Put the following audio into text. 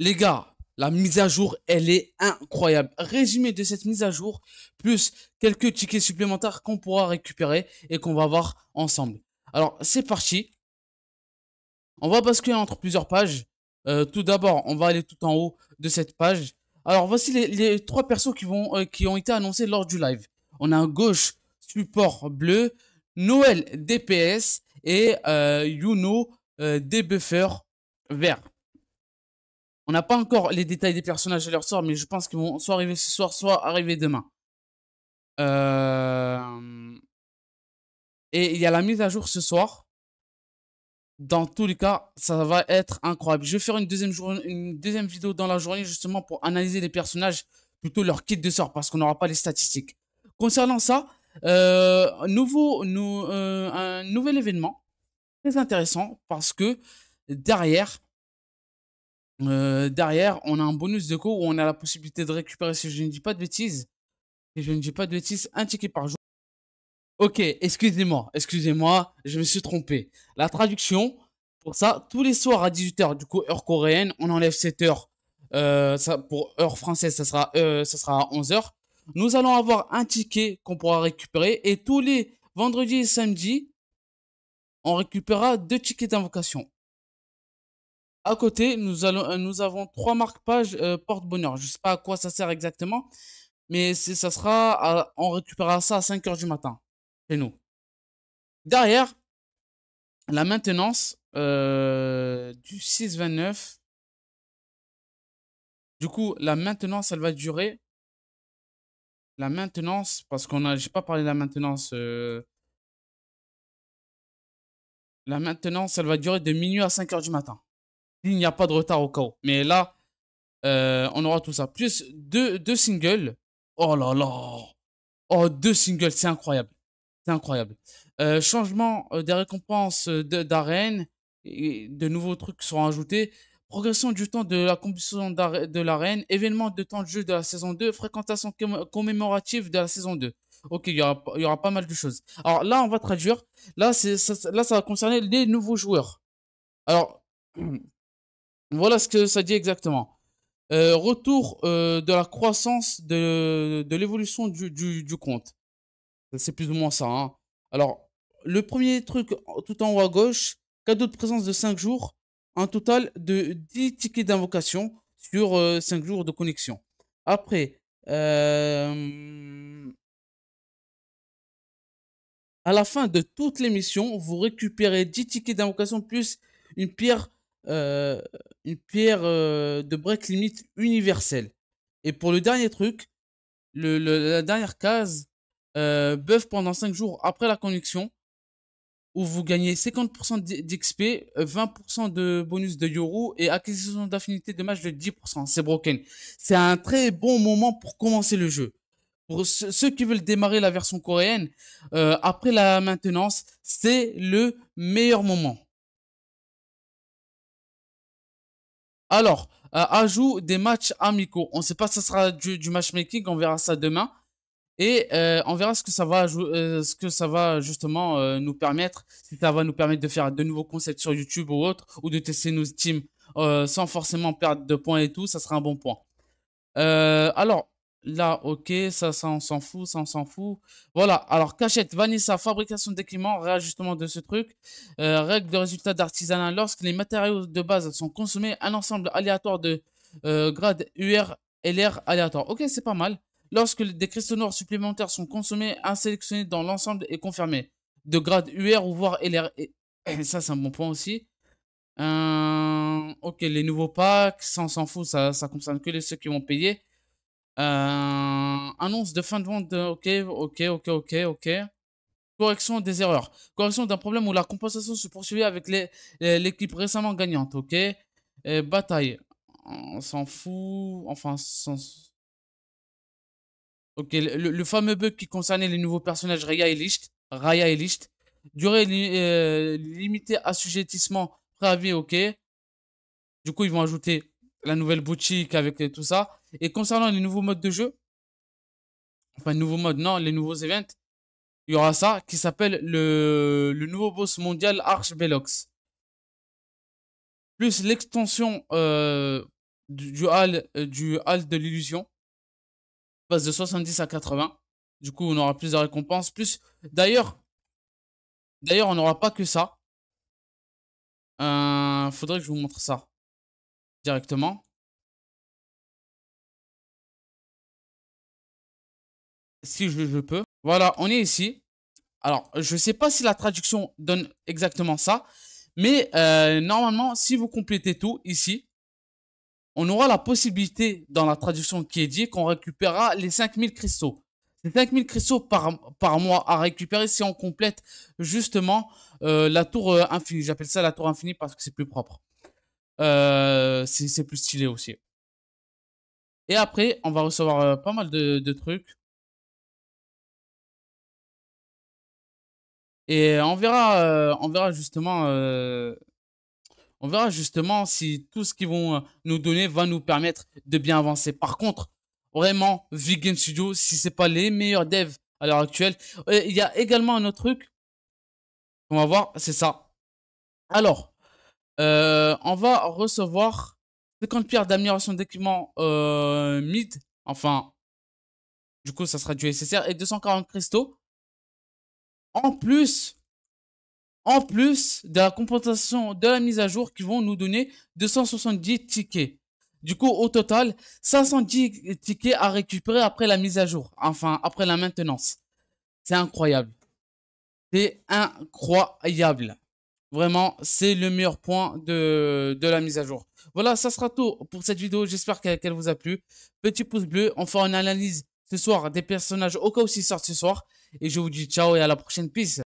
Les gars, la mise à jour, elle est incroyable. Résumé de cette mise à jour, plus quelques tickets supplémentaires qu'on pourra récupérer et qu'on va voir ensemble. Alors, c'est parti. On va basculer entre plusieurs pages. Euh, tout d'abord, on va aller tout en haut de cette page. Alors, voici les, trois persos qui, vont, euh, qui ont été annoncés lors du live. On a un gauche, support bleu, Noël DPS et euh, Yuno euh, débuffer vert. On n'a pas encore les détails des personnages et leur sort, mais je pense qu'ils vont soit arriver ce soir, soit arriver demain. Euh, et il y a la mise à jour ce soir. Dans tous les cas, ça va être incroyable. Je vais faire une deuxième, une deuxième vidéo dans la journée justement pour analyser les personnages, plutôt leur kit de sort, parce qu'on n'aura pas les statistiques. Concernant ça, euh, nouveau, euh, un nouvel événement très intéressant parce que derrière, euh, derrière, on a un bonus de cours où on a la possibilité de récupérer, si je ne dis pas de bêtises, je ne dis pas de bêtises, un ticket par jour. Ok, excusez-moi, excusez-moi, je me suis trompé. La traduction, pour ça, tous les soirs à 18h, du coup, heure coréenne, on enlève 7 heures. Euh, pour heure française, ça sera, euh, ça sera à 11h. Nous allons avoir un ticket qu'on pourra récupérer et tous les vendredis et samedis, on récupérera deux tickets d'invocation. À côté, nous, allons, euh, nous avons trois marque-pages euh, porte-bonheur. Je sais pas à quoi ça sert exactement, mais ça sera on récupérera ça à 5 heures du matin chez nous. Derrière, la maintenance euh, du 629. Du coup, la maintenance, elle va durer. La maintenance, parce qu'on a, j'ai pas parlé de la maintenance. Euh, la maintenance, elle va durer de minuit à 5 heures du matin il n'y a pas de retard au cas Mais là, euh, on aura tout ça. Plus deux, deux singles. Oh là là. Oh, deux singles, c'est incroyable. C'est incroyable. Euh, changement euh, des récompenses d'arène. De, de nouveaux trucs sont ajoutés. Progression du temps de la combustion de l'arène. Événement de temps de jeu de la saison 2. Fréquentation commémorative de la saison 2. Ok, il y aura, y aura pas mal de choses. Alors là, on va traduire. Là, ça, là ça va concerner les nouveaux joueurs. Alors, Voilà ce que ça dit exactement. Euh, retour euh, de la croissance de, l'évolution du, compte. C'est plus ou moins ça. Hein. Alors, le premier truc tout en haut à gauche, cadeau de présence de 5 jours, un total de 10 tickets d'invocation sur 5 euh, jours de connexion. Après, à la fin de toutes les missions, vous récupérez 10 tickets d'invocation plus une pierre euh, une pierre euh, de break limite universelle. Et pour le dernier truc, le, la dernière case, euh, buff pendant 5 jours après la connexion, où vous gagnez 50% d'XP, 20% de bonus de Yoru et acquisition d'affinité de match de 10%. C'est broken. C'est un très bon moment pour commencer le jeu. Pour ceux qui veulent démarrer la version coréenne, après la maintenance, c'est le meilleur moment. Alors, euh, ajout des matchs amicaux. On ne sait pas si ça sera du, matchmaking, on verra ça demain. Et euh, on verra ce que ça va, euh, ce que ça va justement nous permettre, si ça va nous permettre de faire de nouveaux concepts sur YouTube ou autre, ou de tester nos teams sans forcément perdre de points et tout, ça sera un bon point. alors, Là, ok, ça, ça on s'en fout, ça on s'en fout. Voilà, alors cachette, Vanessa, fabrication d'équipements, réajustement de ce truc. Euh, règle de résultat d'artisanat, lorsque les matériaux de base sont consommés, un ensemble aléatoire de euh, grade UR, LR aléatoire. Ok, c'est pas mal. Lorsque des cristaux noirs supplémentaires sont consommés, un sélectionné dans l'ensemble est confirmé. De grade UR ou voire LR. Et, ça, c'est un bon point aussi. Euh, ok, les nouveaux packs, ça on s'en fout, ça, ça concerne que les, ceux qui vont payer. Euh, annonce de fin de vente, ok, ok, ok, ok, ok. Correction des erreurs. Correction d'un problème où la compensation se poursuivait avec l'équipe récemment gagnante, ok. bataille. On s'en fout. Enfin, Ok, le, fameux bug qui concernait les nouveaux personnages Raya et Licht. Raya et Licht. Durée li euh, limitée assujettissement préavis, ok. Du coup, ils vont ajouter la nouvelle boutique avec euh, tout ça. Et concernant les nouveaux modes de jeu, enfin, nouveaux modes, non, les nouveaux events, il y aura ça qui s'appelle le, nouveau boss mondial Arch Belox, Plus l'extension euh, du, hall, euh, du hall de l'illusion, passe de 70 à 80. Du coup, on aura plus de récompenses. Plus, d'ailleurs, d'ailleurs, on n'aura pas que ça. Euh, faudrait que je vous montre ça directement. si je, peux. Voilà, on est ici. Alors, je ne sais pas si la traduction donne exactement ça, mais euh, normalement, si vous complétez tout ici, on aura la possibilité, dans la traduction qui est dit, qu'on récupérera les 5000 cristaux. C'est 5000 cristaux par, par mois à récupérer si on complète justement euh, la tour euh, infinie. J'appelle ça la tour infinie parce que c'est plus propre. c'est plus stylé aussi. Et après, on va recevoir pas mal de trucs. Et on verra, euh, on verra justement, euh, on verra justement si tout ce qu'ils vont euh, nous donner va nous permettre de bien avancer. Par contre, vraiment, V-Game Studio, si c'est pas les meilleurs devs à l'heure actuelle, il y a également un autre truc qu'on va voir, c'est ça. Alors, on va recevoir 50 pierres d'amélioration d'équipement euh, mid, enfin, du coup, ça sera du SSR, et 240 cristaux en plus, en plus de la compensation de la mise à jour qui vont nous donner 270 tickets. Du coup, au total, 510 tickets à récupérer après la mise à jour, enfin après la maintenance. C'est incroyable. C'est incroyable. Vraiment, c'est le meilleur point de, de, la mise à jour. Voilà, ça sera tout pour cette vidéo. J'espère qu'elle vous a plu. Petit pouce bleu, on fera une analyse ce soir des personnages au cas où ils sortent ce soir. Et je vous dis ciao et à la prochaine. piste.